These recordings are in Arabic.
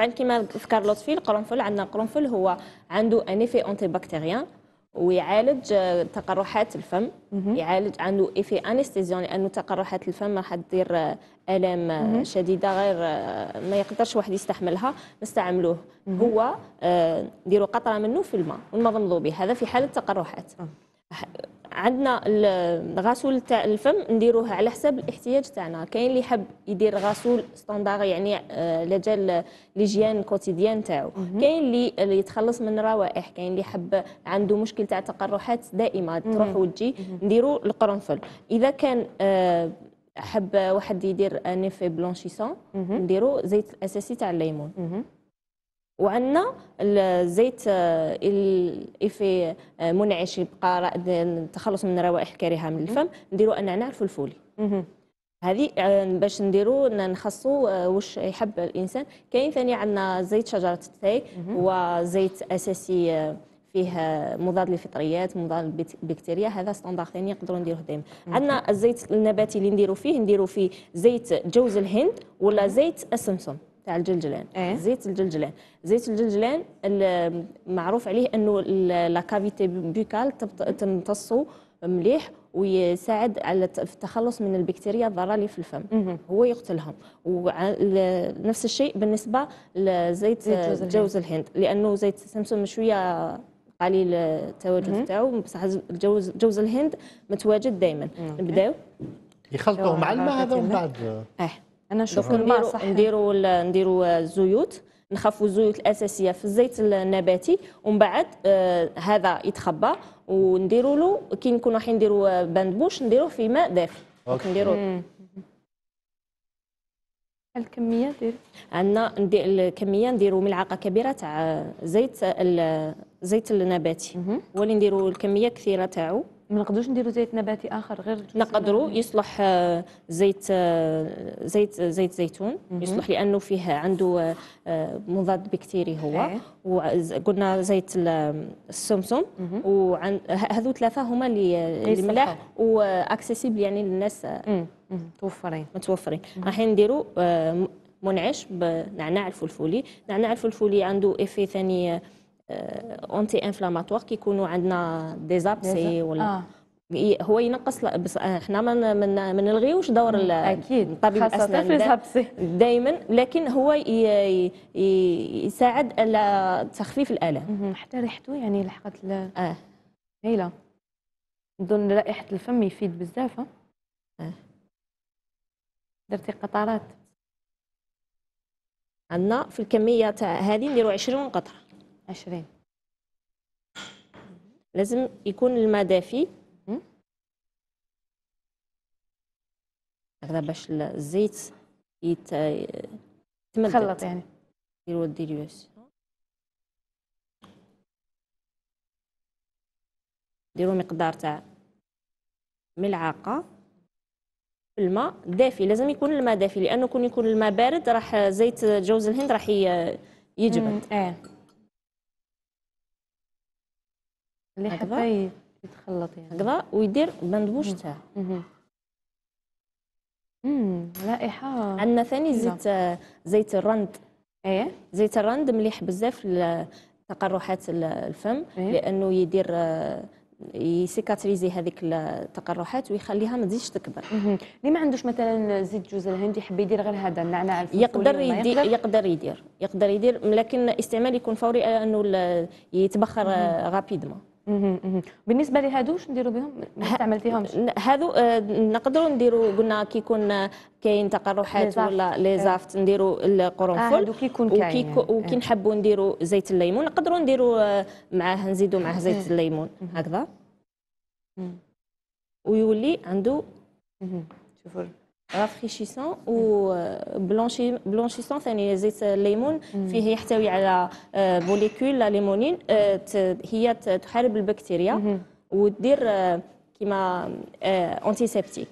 طبعا كما ذكر لطفي القرنفل عندنا القرنفل هو عنده انيفي اونتي بكتيريان ويعالج آه، تقرحات الفم يعالج عنده ايفي انستيزيون لانه تقرحات الفم راح دير آه، الام آه، شديده غير ما يقدرش واحد يستحملها نستعملوه هو نديروا قطره منه في الماء ونمضمضوا به هذا في حاله تقرحات عندنا الغسول تاع الفم نديروه على حسب الاحتياج تاعنا كاين اللي حب يدير غسول ستاندار يعني على آه، جال ليجيان كوتيديان تاعو كاين اللي, يتخلص من الروائح كاين اللي حب عنده مشكل تاع تقرحات دائمه تروح وتجي نديرو القرنفل اذا كان آه، حب واحد يدير نيفي بلونشيسون نديرو زيت الاساسي تاع الليمون وعندنا الزيت آه، في آه، منعش يبقى التخلص من الروائح الكريهه من الفم نديروا النعناع الفلفولي هذه آه، باش نديروا نخصوا واش يحب الانسان كاين ثاني عندنا زيت شجره التاي وزيت اساسي فيه مضاد للفطريات مضاد للبكتيريا هذا ستاندار ثاني نقدروا نديروه دائما عندنا الزيت النباتي اللي نديروا فيه نديروا فيه زيت جوز الهند ولا زيت السمسم تاع الجلجلان إيه؟ زيت الجلجلان زيت الجلجلان معروف عليه انه لا كافيتي بوكال تمتصه مليح ويساعد على التخلص من البكتيريا الضاره اللي في الفم هو يقتلهم ونفس الشيء بالنسبه لزيت زيت جوز الهند لانه زيت سمسم شويه قليل التواجد تاعو بصح جوز جوز الهند متواجد دائما نبداو يخلطوه مع الماء هذا ومن بعد إيه. انا نشوف نديروا نديروا الزيوت نخفوا الزيوت الاساسيه في الزيت النباتي ومن بعد آه هذا يتخبى ونديروا له كي نكونوا رايحين نديروا آه، بندبوش نديروه في ماء دافي نديروا الكميه دير عندنا ندير الكميه نديروا ملعقه كبيره تاع آه، زيت آه، الزيت النباتي هو اللي نديروا الكميه كثيره تاعو ما نقدروش نديروا زيت نباتي اخر غير نقدروا يصلح آه، زيت آه، زيت زيت زيتون يصلح لانه فيه عنده آه، مضاد بكتيري هو وقلنا زيت السمسم وهذو ثلاثه هما اللي الملاح واكسيسيبل يعني للناس متوفرين متوفرين رايحين نديروا منعش بنعناع الفلفولي نعناع الفلفولي عنده افي ثاني اونتي آه، انفلاماتوار كيكونوا عندنا ديزابسي ولا آه. هو ينقص احنا آه، ما من من نلغيوش دور اكيد طبيب الاسنان دائما لكن هو يساعد على تخفيف الالم حتى ريحته يعني لحقت اه هيلا نظن رائحه الفم يفيد بزاف اه درتي قطرات عندنا في الكميه تاع هذه نديروا 20 قطره 20 لازم يكون الماء دافي هكذا باش الزيت يت يتخلط يعني ديرو الديليوس ديروا مقدار تاع ملعقه في الماء دافي لازم يكون الماء دافي لانه كون يكون الماء بارد راح زيت جوز الهند راح يجمد اللي حتى يتخلط يعني هكذا ويدير بندبوش بوش تاعه رائحه عندنا ثاني زيت آه، زيت الرند ايه زيت الرند مليح بزاف لتقرحات الفم إيه؟ لانه يدير آه، يسيكاتريزي هذيك التقرحات ويخليها ما تزيدش تكبر ليه ما عندوش مثلا زيت جوز الهند يحب يدير غير هذا النعناع يقدر يدير يقدر, يقدر يدير يقدر يدير لكن الاستعمال يكون فوري آه، انه يتبخر غابيدمون بالنسبه لهادو شنو نديروا بهم ما استعملتيهمش هادو آه، نقدروا نديروا قلنا كيكون كاين تقرحات ولا لي إيه. زافت نديروا القرنفل آه، هادو كيكون كاين وكي إيه. نحبوا نديروا زيت الليمون نقدروا نديروا آه، معاه نزيدوا معاه زيت الليمون هكذا ويولي عنده شوفوا رافريشيسون و بلونشيسون ثاني زيت الليمون فيه يحتوي على موليكول لا ليمونين هي تحارب البكتيريا ودير كيما انتيسيبتيك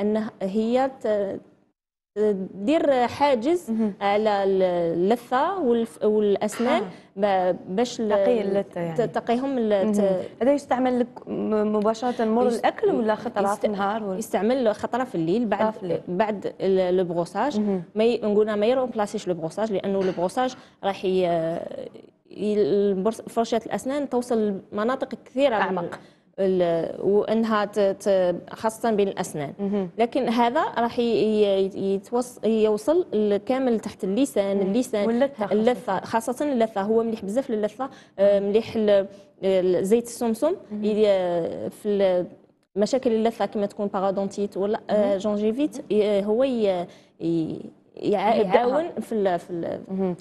انها هي دير حاجز على اللثه والاسنان آه. باش تقي اللثه يعني تقيهم هذا يستعمل لك مباشره مر الاكل ولا خطره في النهار يستعمل خطره في الليل بعد بعد لو بروساج ما ما يرومبلاسيش لو بروساج لانه لو بروساج راح فرشاه الاسنان توصل لمناطق كثيره اعمق وانها خاصه بين الاسنان لكن هذا راح يوصل كامل تحت اللسان اللسان اللثه خاصه اللثه هو مليح بزاف للثه آه، مليح آه، زيت السمسم آه، في مشاكل اللثه كما تكون باغادونتيت ولا جونجيفيت هو يعاون في في